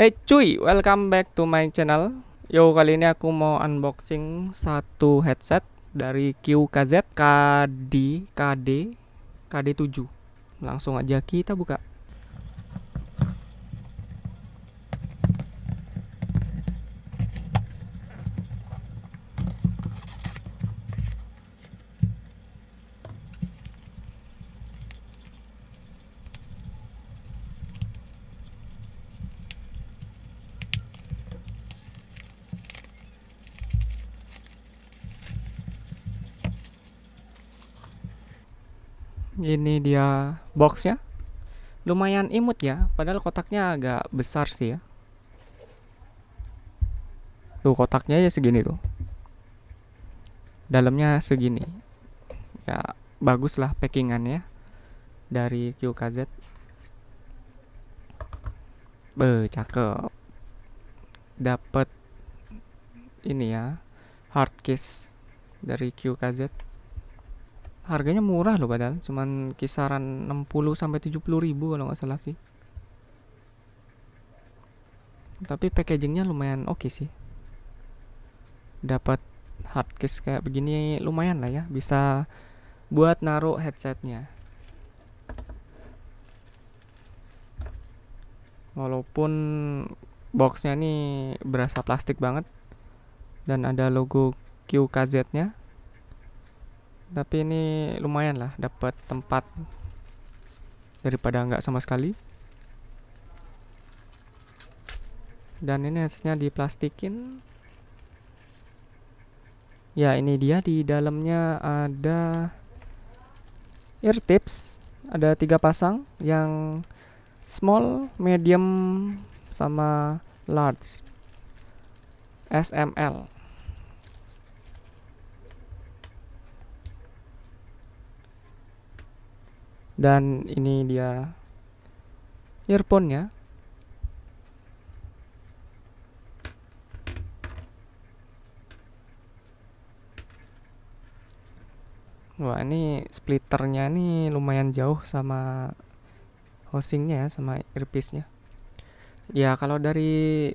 Hey cuy, welcome back to my channel. Yo, kali ini aku mau unboxing satu headset dari QKZ KD KD KD7. Langsung aja kita buka. ini dia boxnya lumayan imut ya padahal kotaknya agak besar sih ya tuh kotaknya aja segini tuh dalamnya segini ya bagus lah packingannya dari QKZ be cakep dapat ini ya hard case dari QKZ harganya murah loh padahal cuman kisaran 60 sampai 70 ribu kalau nggak salah sih tapi packagingnya lumayan oke okay sih dapat hard case kayak begini lumayan lah ya bisa buat naruh headsetnya walaupun boxnya ini berasa plastik banget dan ada logo QKZ nya tapi ini lumayan lah dapat tempat daripada nggak sama sekali dan ini hasilnya diplastikin ya ini dia di dalamnya ada ear tips ada tiga pasang yang small medium sama large SML dan ini dia earphone-nya Wah ini splitternya nih lumayan jauh sama housingnya ya sama earpiece-nya. Ya kalau dari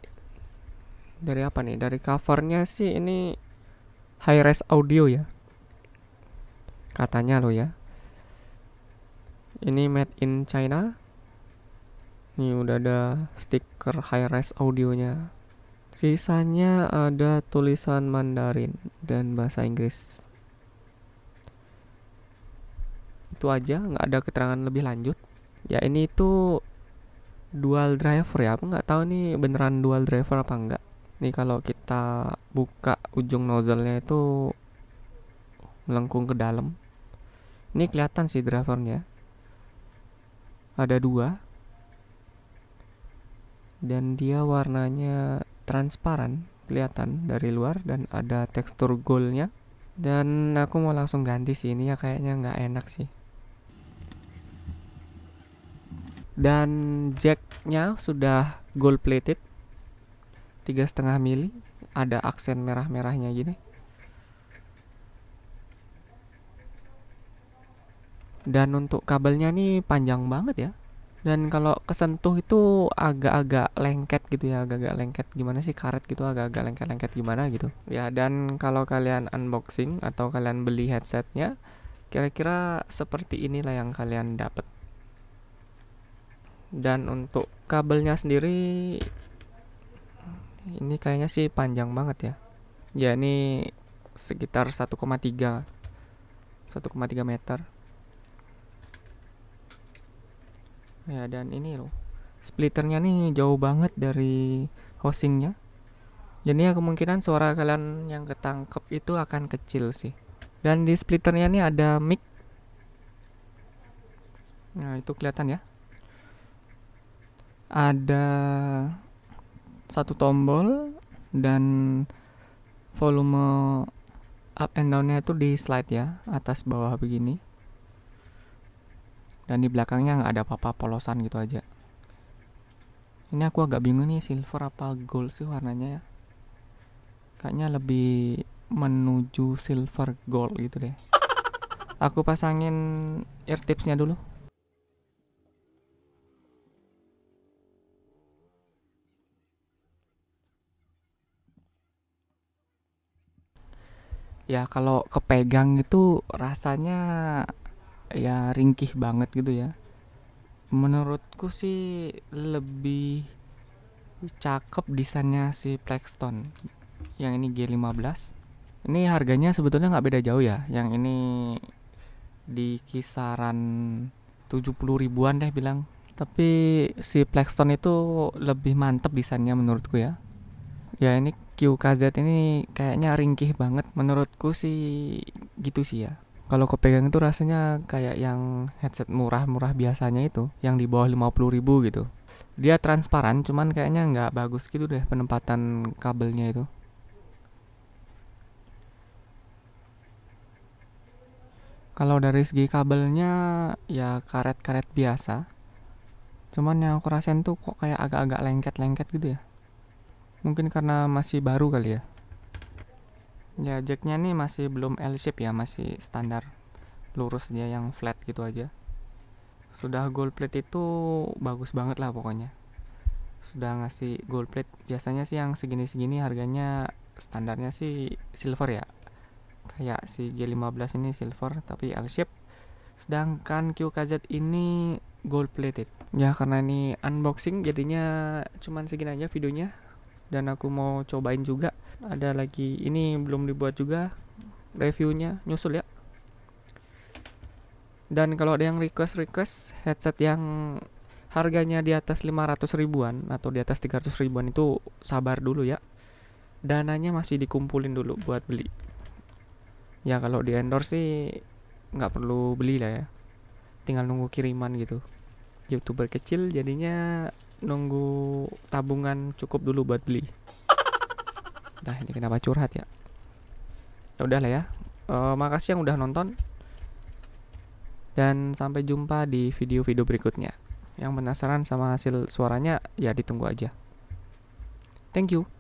dari apa nih? Dari covernya sih ini high res audio ya. Katanya lo ya ini made in China Ini udah ada stiker high res audionya sisanya ada tulisan Mandarin dan bahasa Inggris itu aja nggak ada keterangan lebih lanjut ya ini itu dual driver ya aku nggak tahu nih beneran dual driver apa enggak nih kalau kita buka ujung nozzle-nya itu melengkung ke dalam ini kelihatan sih drivernya ada dua dan dia warnanya transparan kelihatan dari luar dan ada tekstur goldnya dan aku mau langsung ganti sih ini ya kayaknya nggak enak sih dan jacknya sudah gold plated tiga setengah mili ada aksen merah merahnya gini dan untuk kabelnya nih panjang banget ya dan kalau kesentuh itu agak-agak lengket gitu ya agak-agak lengket gimana sih karet gitu agak-agak lengket-lengket gimana gitu ya dan kalau kalian unboxing atau kalian beli headsetnya kira-kira seperti inilah yang kalian dapat dan untuk kabelnya sendiri ini kayaknya sih panjang banget ya ya ini sekitar 1,3 1,3 meter ya dan ini loh splitternya nih jauh banget dari hostingnya jadi ya kemungkinan suara kalian yang ketangkep itu akan kecil sih dan di splitternya nih ada mic nah itu kelihatan ya ada satu tombol dan volume up and downnya itu di slide ya atas bawah begini dan di belakangnya nggak ada apa-apa polosan gitu aja ini aku agak bingung nih silver apa gold sih warnanya ya kayaknya lebih menuju silver gold gitu deh aku pasangin ear tipsnya dulu ya kalau kepegang itu rasanya ya ringkih banget gitu ya menurutku sih lebih cakep desainnya si Plexton yang ini G15 ini harganya sebetulnya nggak beda jauh ya yang ini di kisaran 70 ribuan deh bilang tapi si Plexton itu lebih mantep desainnya menurutku ya ya ini QKZ ini kayaknya ringkih banget menurutku sih gitu sih ya kalau kepegang itu rasanya kayak yang headset murah-murah biasanya itu yang di bawah 50 ribu gitu dia transparan cuman kayaknya nggak bagus gitu deh penempatan kabelnya itu kalau dari segi kabelnya ya karet-karet biasa cuman yang aku rasain tuh kok kayak agak-agak lengket-lengket gitu ya mungkin karena masih baru kali ya Ya jacknya nih masih belum L shape ya masih standar lurus dia yang flat gitu aja. Sudah gold plate itu bagus banget lah pokoknya. Sudah ngasih gold plate biasanya sih yang segini-segini harganya standarnya sih silver ya. Kayak si G15 ini silver tapi L shape. Sedangkan QKZ ini gold plated. Ya karena ini unboxing jadinya cuman segini aja videonya dan aku mau cobain juga ada lagi ini belum dibuat juga reviewnya nyusul ya dan kalau ada yang request request headset yang harganya di atas 500 ribuan atau di atas 300 ribuan itu sabar dulu ya dananya masih dikumpulin dulu buat beli ya kalau di endorse sih nggak perlu beli lah ya tinggal nunggu kiriman gitu youtuber kecil jadinya nunggu tabungan cukup dulu buat beli Nah ini kenapa curhat ya? Ya udah lah ya. E, makasih yang udah nonton. Dan sampai jumpa di video-video berikutnya. Yang penasaran sama hasil suaranya ya ditunggu aja. Thank you.